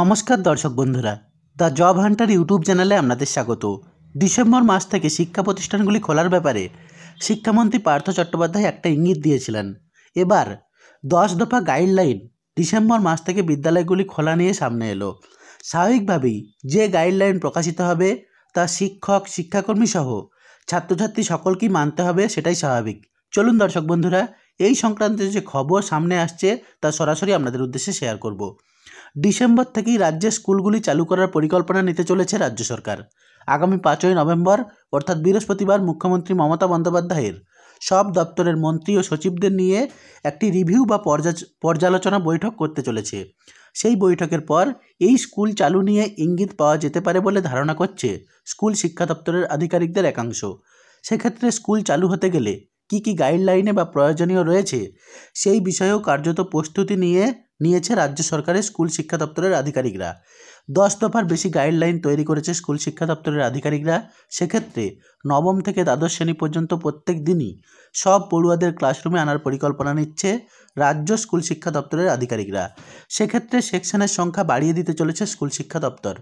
নমস্কার দর্শক বন্ধুরা দ্য জব হান্টার ইউটিউব চ্যানেলে আপনাদের স্বাগত ডিসেম্বর মাস থেকে শিক্ষা প্রতিষ্ঠানগুলি খোলার ব্যাপারে শিক্ষামন্ত্রী পার্থ চট্টোপাধ্যায় একটা ইঙ্গিত দিয়েছিলেন এবার দশ দফা গাইডলাইন ডিসেম্বর মাস থেকে বিদ্যালয়গুলি খোলা নিয়ে সামনে এলো স্বাভাবিকভাবেই যে গাইডলাইন প্রকাশিত হবে তা শিক্ষক শিক্ষাকর্মী সহ ছাত্রছাত্রী সকলকেই মানতে হবে সেটাই স্বাভাবিক চলুন দর্শক বন্ধুরা এই সংক্রান্ত যে খবর সামনে আসছে তা সরাসরি আপনাদের উদ্দেশ্যে শেয়ার করব ডিসেম্বর থেকেই রাজ্যের স্কুলগুলি চালু করার পরিকল্পনা নিতে চলেছে রাজ্য সরকার আগামী পাঁচই নভেম্বর অর্থাৎ বৃহস্পতিবার মুখ্যমন্ত্রী মমতা বন্দ্যোপাধ্যায়ের সব দপ্তরের মন্ত্রী ও সচিবদের নিয়ে একটি রিভিউ বা পর্যালোচনা বৈঠক করতে চলেছে সেই বৈঠকের পর এই স্কুল চালু নিয়ে ইঙ্গিত পাওয়া যেতে পারে বলে ধারণা করছে স্কুল শিক্ষা দপ্তরের আধিকারিকদের একাংশ সেক্ষেত্রে স্কুল চালু হতে গেলে কি কি গাইডলাইনে বা প্রয়োজনীয় রয়েছে সেই বিষয়েও কার্যত প্রস্তুতি নিয়ে নিয়েছে রাজ্য সরকারের স্কুল শিক্ষা দপ্তরের আধিকারিকরা দশ দফার বেশি গাইডলাইন তৈরি করেছে স্কুল শিক্ষা দপ্তরের আধিকারিকরা সেক্ষেত্রে নবম থেকে দ্বাদশ শ্রেণী পর্যন্ত প্রত্যেক দিনই সব পড়ুয়াদের ক্লাসরুমে আনার পরিকল্পনা নিচ্ছে রাজ্য স্কুল শিক্ষা দপ্তরের আধিকারিকরা সেক্ষেত্রে সেকশনের সংখ্যা বাড়িয়ে দিতে চলেছে স্কুল শিক্ষা দপ্তর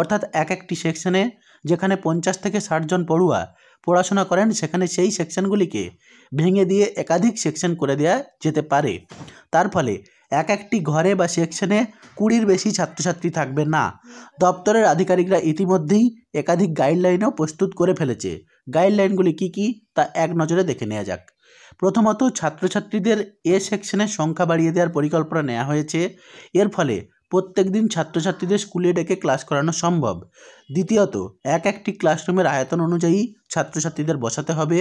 অর্থাৎ এক একটি সেকশনে যেখানে পঞ্চাশ থেকে ষাটজন পড়ুয়া পড়াশোনা করেন সেখানে সেই সেকশনগুলিকে ভেঙে দিয়ে একাধিক সেকশন করে দেয়া যেতে পারে তার ফলে এক একটি ঘরে বা সেকশনে কুড়ির বেশি ছাত্রছাত্রী থাকবে না দপ্তরের আধিকারিকরা ইতিমধ্যেই একাধিক গাইডলাইনও প্রস্তুত করে ফেলেছে গাইডলাইনগুলি কি কি তা এক নজরে দেখে নেওয়া যাক প্রথমত ছাত্রছাত্রীদের এ সেকশনের সংখ্যা বাড়িয়ে দেওয়ার পরিকল্পনা নেওয়া হয়েছে এর ফলে প্রত্যেক দিন ছাত্রছাত্রীদের স্কুলে ডেকে ক্লাস করানো সম্ভব দ্বিতীয়ত এক একটি ক্লাসরুমের আয়তন অনুযায়ী ছাত্রছাত্রীদের বসাতে হবে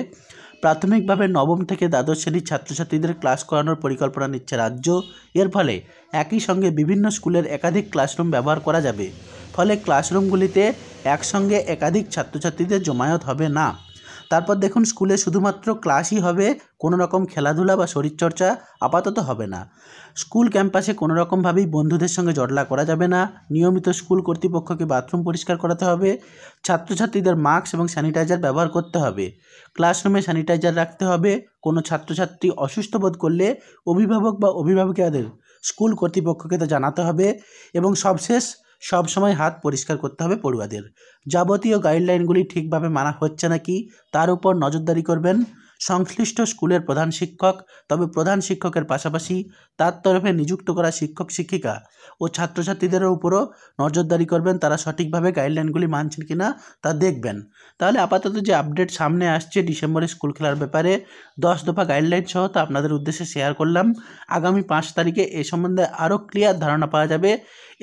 প্রাথমিকভাবে নবম থেকে দ্বাদশ শ্রেণীর ছাত্রছাত্রীদের ক্লাস করানোর পরিকল্পনা নিচ্ছে রাজ্য এর ফলে একই সঙ্গে বিভিন্ন স্কুলের একাধিক ক্লাসরুম ব্যবহার করা যাবে ফলে ক্লাসরুমগুলিতে একসঙ্গে একাধিক ছাত্রছাত্রীদের জমায়েত হবে না তারপর দেখুন স্কুলে শুধুমাত্র ক্লাসই হবে কোনো রকম খেলাধুলা বা শরীরচর্চা আপাতত হবে না স্কুল ক্যাম্পাসে কোনো রকমভাবেই বন্ধুদের সঙ্গে জটলা করা যাবে না নিয়মিত স্কুল কর্তৃপক্ষকে বাথরুম পরিষ্কার করাতে হবে ছাত্রছাত্রীদের মাস্ক এবং স্যানিটাইজার ব্যবহার করতে হবে ক্লাসরুমে স্যানিটাইজার রাখতে হবে কোনো ছাত্রছাত্রী অসুস্থ বোধ করলে অভিভাবক বা অভিভাবকদের স্কুল কর্তৃপক্ষকে তা জানাতে হবে এবং সবশেষ সবসময় হাত পরিষ্কার করতে হবে পড়ুয়াদের যাবতীয় গাইডলাইনগুলি ঠিকভাবে মানা হচ্ছে নাকি তার উপর নজরদারি করবেন সংশ্লিষ্ট স্কুলের প্রধান শিক্ষক তবে প্রধান শিক্ষকের পাশাপাশি তার তরফে নিযুক্ত করা শিক্ষক শিক্ষিকা ও ছাত্রছাত্রীদের উপরও নজরদারি করবেন তারা সঠিকভাবে গাইডলাইনগুলি মানছেন কি না তা দেখবেন তাহলে আপাতত যে আপডেট সামনে আসছে ডিসেম্বরে স্কুল খেলার ব্যাপারে দশ দফা গাইডলাইন সহ তা আপনাদের উদ্দেশ্যে শেয়ার করলাম আগামী পাঁচ তারিখে এ সম্বন্ধে আরও ক্লিয়ার ধারণা পাওয়া যাবে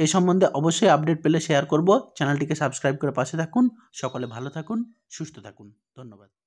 এ সম্বন্ধে অবশ্যই আপডেট পেলে শেয়ার করব চ্যানেলটিকে সাবস্ক্রাইব করে পাশে থাকুন সকলে ভালো থাকুন সুস্থ থাকুন ধন্যবাদ